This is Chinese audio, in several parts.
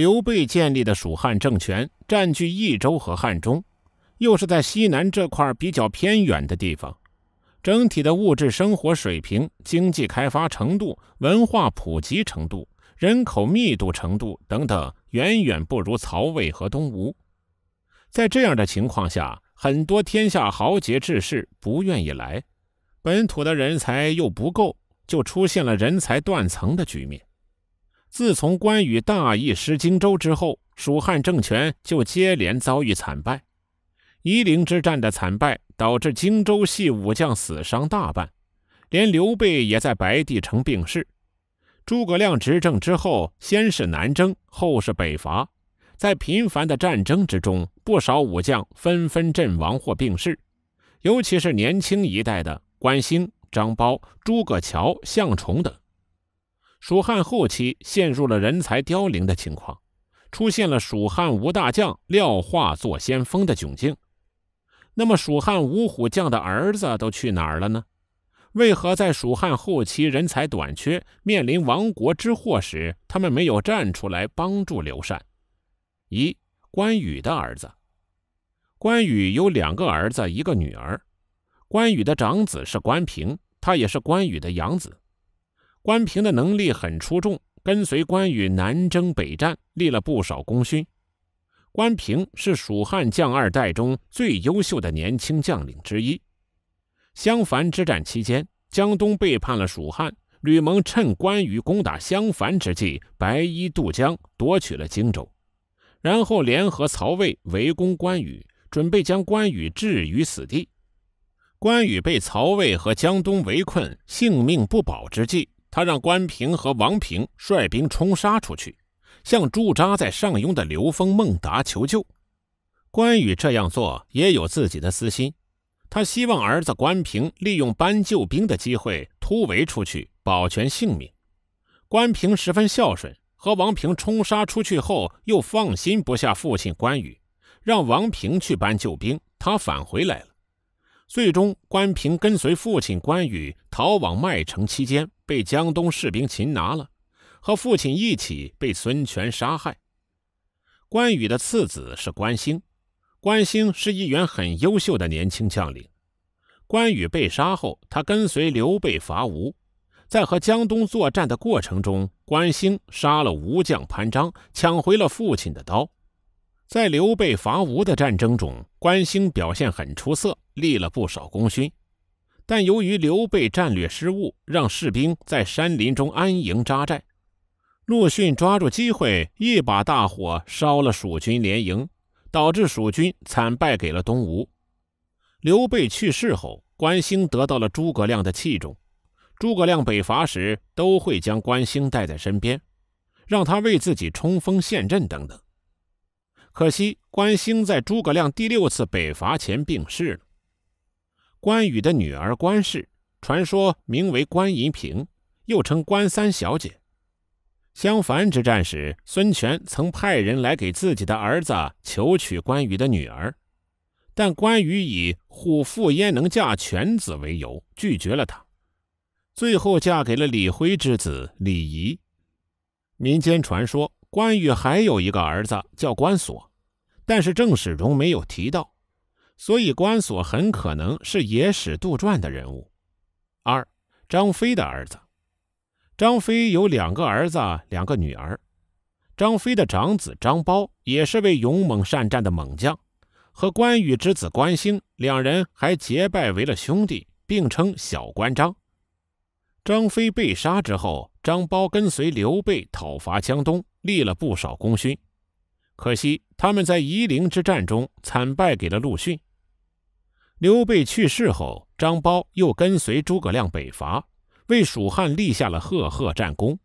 刘备建立的蜀汉政权占据益州和汉中，又是在西南这块比较偏远的地方，整体的物质生活水平、经济开发程度、文化普及程度、人口密度程度等等，远远不如曹魏和东吴。在这样的情况下，很多天下豪杰志士不愿意来，本土的人才又不够，就出现了人才断层的局面。自从关羽大意失荆州之后，蜀汉政权就接连遭遇惨败。夷陵之战的惨败导致荆州系武将死伤大半，连刘备也在白帝城病逝。诸葛亮执政之后，先是南征，后是北伐，在频繁的战争之中，不少武将纷纷阵亡或病逝，尤其是年轻一代的关兴、张苞、诸葛乔、向崇等。蜀汉后期陷入了人才凋零的情况，出现了蜀汉无大将、廖化做先锋的窘境。那么，蜀汉五虎将的儿子都去哪儿了呢？为何在蜀汉后期人才短缺、面临亡国之祸时，他们没有站出来帮助刘禅？一、关羽的儿子。关羽有两个儿子，一个女儿。关羽的长子是关平，他也是关羽的养子。关平的能力很出众，跟随关羽南征北战，立了不少功勋。关平是蜀汉将二代中最优秀的年轻将领之一。襄樊之战期间，江东背叛了蜀汉，吕蒙趁关羽攻打襄樊之际，白衣渡江，夺取了荆州，然后联合曹魏围攻关羽，准备将关羽置于死地。关羽被曹魏和江东围困，性命不保之际。他让关平和王平率兵冲杀出去，向驻扎在上庸的刘封、孟达求救。关羽这样做也有自己的私心，他希望儿子关平利用搬救兵的机会突围出去，保全性命。关平十分孝顺，和王平冲杀出去后，又放心不下父亲关羽，让王平去搬救兵，他返回来了。最终，关平跟随父亲关羽逃往麦城期间。被江东士兵擒拿了，和父亲一起被孙权杀害。关羽的次子是关兴，关兴是一员很优秀的年轻将领。关羽被杀后，他跟随刘备伐吴，在和江东作战的过程中，关兴杀了吴将潘璋，抢回了父亲的刀。在刘备伐吴的战争中，关兴表现很出色，立了不少功勋。但由于刘备战略失误，让士兵在山林中安营扎寨，陆逊抓住机会，一把大火烧了蜀军连营，导致蜀军惨败给了东吴。刘备去世后，关兴得到了诸葛亮的器重，诸葛亮北伐时都会将关兴带在身边，让他为自己冲锋陷阵等等。可惜关兴在诸葛亮第六次北伐前病逝了。关羽的女儿关氏，传说名为关银屏，又称关三小姐。襄樊之战时，孙权曾派人来给自己的儿子求娶关羽的女儿，但关羽以“虎父焉能嫁犬子”为由拒绝了他。最后嫁给了李恢之子李仪。民间传说关羽还有一个儿子叫关索，但是正史中没有提到。所以关索很可能是野史杜撰的人物。二，张飞的儿子，张飞有两个儿子，两个女儿。张飞的长子张苞也是位勇猛善战的猛将，和关羽之子关兴两人还结拜为了兄弟，并称小关张。张飞被杀之后，张苞跟随刘备讨伐江东，立了不少功勋。可惜他们在夷陵之战中惨败给了陆逊。刘备去世后，张苞又跟随诸葛亮北伐，为蜀汉立下了赫赫战功。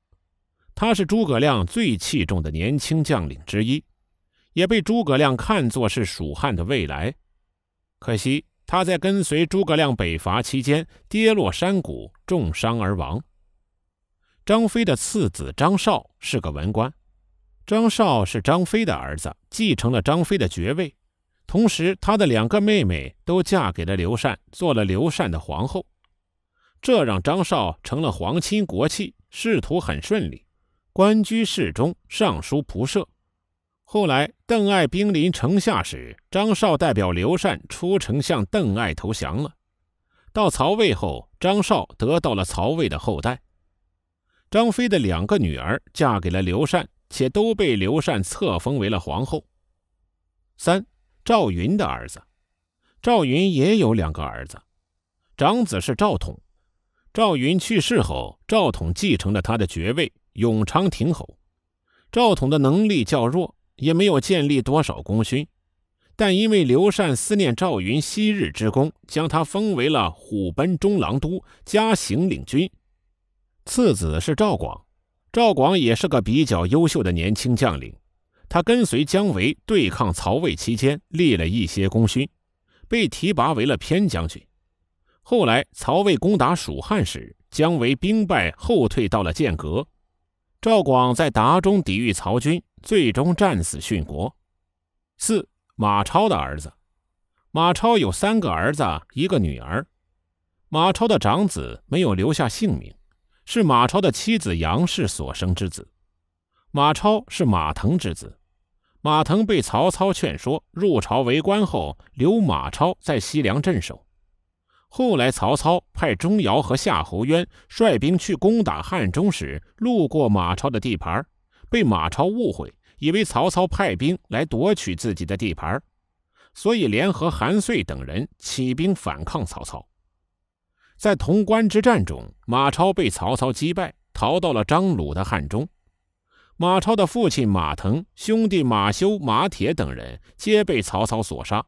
他是诸葛亮最器重的年轻将领之一，也被诸葛亮看作是蜀汉的未来。可惜他在跟随诸葛亮北伐期间跌落山谷，重伤而亡。张飞的次子张绍是个文官，张绍是张飞的儿子，继承了张飞的爵位。同时，他的两个妹妹都嫁给了刘禅，做了刘禅的皇后，这让张绍成了皇亲国戚，仕途很顺利，官居侍中、尚书仆射。后来，邓艾兵临城下时，张绍代表刘禅出城向邓艾投降了。到曹魏后，张绍得到了曹魏的后代。张飞的两个女儿嫁给了刘禅，且都被刘禅册封为了皇后。三。赵云的儿子，赵云也有两个儿子，长子是赵统。赵云去世后，赵统继承了他的爵位，永昌亭侯。赵统的能力较弱，也没有建立多少功勋，但因为刘禅思念赵云昔日之功，将他封为了虎贲中郎都、嘉行领军。次子是赵广，赵广也是个比较优秀的年轻将领。他跟随姜维对抗曹魏期间，立了一些功勋，被提拔为了偏将军。后来曹魏攻打蜀汉时，姜维兵败后退到了剑阁，赵广在达中抵御曹军，最终战死殉国。四马超的儿子，马超有三个儿子，一个女儿。马超的长子没有留下姓名，是马超的妻子杨氏所生之子。马超是马腾之子，马腾被曹操劝说入朝为官后，留马超在西凉镇守。后来，曹操派钟繇和夏侯渊率兵去攻打汉中时，路过马超的地盘，被马超误会，以为曹操派兵来夺取自己的地盘，所以联合韩遂等人起兵反抗曹操。在潼关之战中，马超被曹操击败，逃到了张鲁的汉中。马超的父亲马腾、兄弟马修、马铁等人皆被曹操所杀。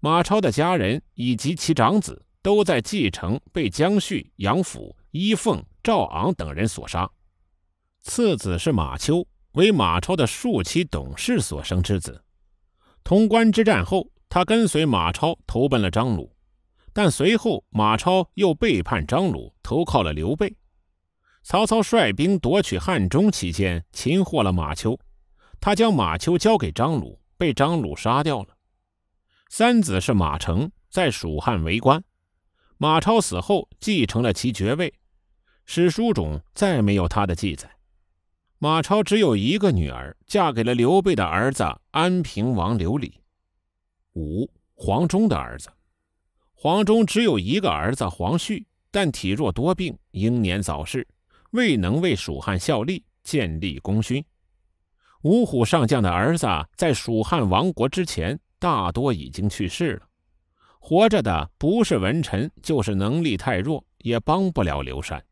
马超的家人以及其长子都在继城被姜旭、杨阜、伊凤、赵昂等人所杀。次子是马丘，为马超的庶妻董氏所生之子。潼关之战后，他跟随马超投奔了张鲁，但随后马超又背叛张鲁，投靠了刘备。曹操率兵夺取汉中期间，擒获了马丘，他将马丘交给张鲁，被张鲁杀掉了。三子是马成，在蜀汉为官。马超死后，继承了其爵位。史书中再没有他的记载。马超只有一个女儿，嫁给了刘备的儿子安平王刘礼。五，黄忠的儿子。黄忠只有一个儿子黄旭，但体弱多病，英年早逝。未能为蜀汉效力，建立功勋。五虎上将的儿子在蜀汉亡国之前大多已经去世了，活着的不是文臣，就是能力太弱，也帮不了刘禅。